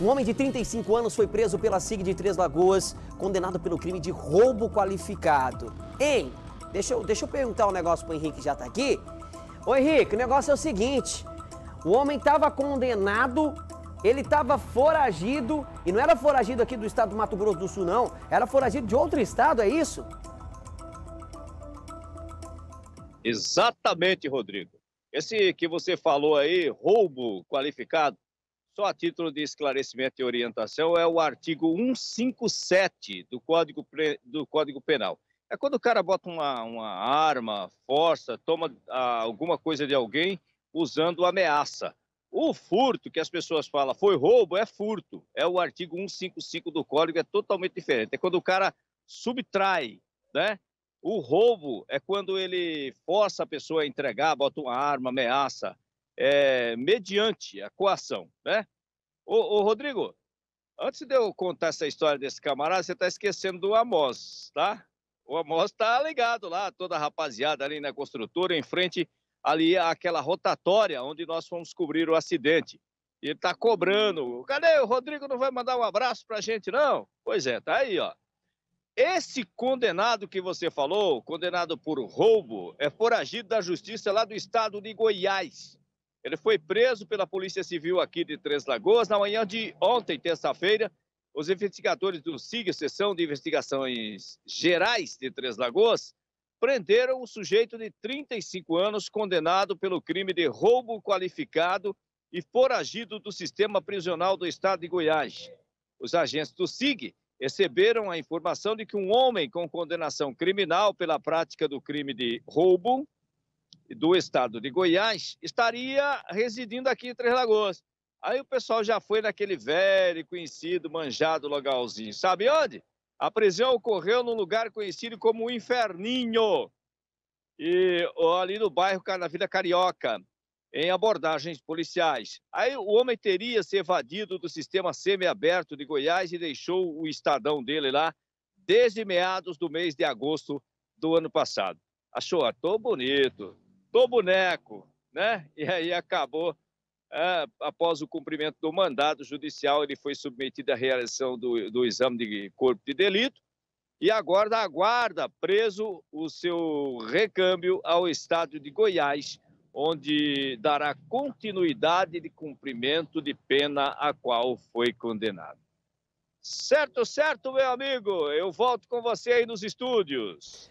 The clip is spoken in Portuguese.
Um homem de 35 anos foi preso pela SIG de Três Lagoas, condenado pelo crime de roubo qualificado. Hein? Deixa eu, deixa eu perguntar um negócio pro Henrique já tá aqui. Ô Henrique, o negócio é o seguinte: o homem estava condenado, ele estava foragido, e não era foragido aqui do estado do Mato Grosso do Sul, não, era foragido de outro estado, é isso? Exatamente, Rodrigo. Esse que você falou aí, roubo qualificado, só a título de esclarecimento e orientação, é o artigo 157 do Código, do Código Penal. É quando o cara bota uma, uma arma, força, toma ah, alguma coisa de alguém usando ameaça. O furto, que as pessoas falam, foi roubo, é furto. É o artigo 155 do Código, é totalmente diferente. É quando o cara subtrai, né? O roubo é quando ele força a pessoa a entregar, bota uma arma, ameaça é, mediante a coação, né? Ô, ô, Rodrigo, antes de eu contar essa história desse camarada, você está esquecendo do Amos, tá? O Amos tá ligado lá, toda a rapaziada ali na construtora, em frente ali àquela rotatória onde nós fomos cobrir o acidente. ele está cobrando. Cadê o Rodrigo? Não vai mandar um abraço para a gente, não? Pois é, tá aí, ó. Esse condenado que você falou, condenado por roubo, é foragido da justiça lá do estado de Goiás. Ele foi preso pela Polícia Civil aqui de Três Lagoas na manhã de ontem, terça-feira. Os investigadores do SIG, Seção de Investigações Gerais de Três Lagoas, prenderam um sujeito de 35 anos condenado pelo crime de roubo qualificado e foragido do sistema prisional do estado de Goiás. Os agentes do SIG receberam a informação de que um homem com condenação criminal pela prática do crime de roubo do estado de Goiás estaria residindo aqui em Três Lagoas. Aí o pessoal já foi naquele velho, conhecido, manjado localzinho, Sabe onde? A prisão ocorreu num lugar conhecido como o Inferninho, e, ali no bairro na Vila Carioca, em abordagens policiais. Aí o homem teria se evadido do sistema semiaberto de Goiás e deixou o estadão dele lá desde meados do mês de agosto do ano passado. Achou ator bonito, do boneco, né? E aí acabou. É, após o cumprimento do mandado judicial, ele foi submetido à realização do, do exame de corpo de delito e agora aguarda preso o seu recâmbio ao estado de Goiás, onde dará continuidade de cumprimento de pena a qual foi condenado. Certo, certo, meu amigo. Eu volto com você aí nos estúdios.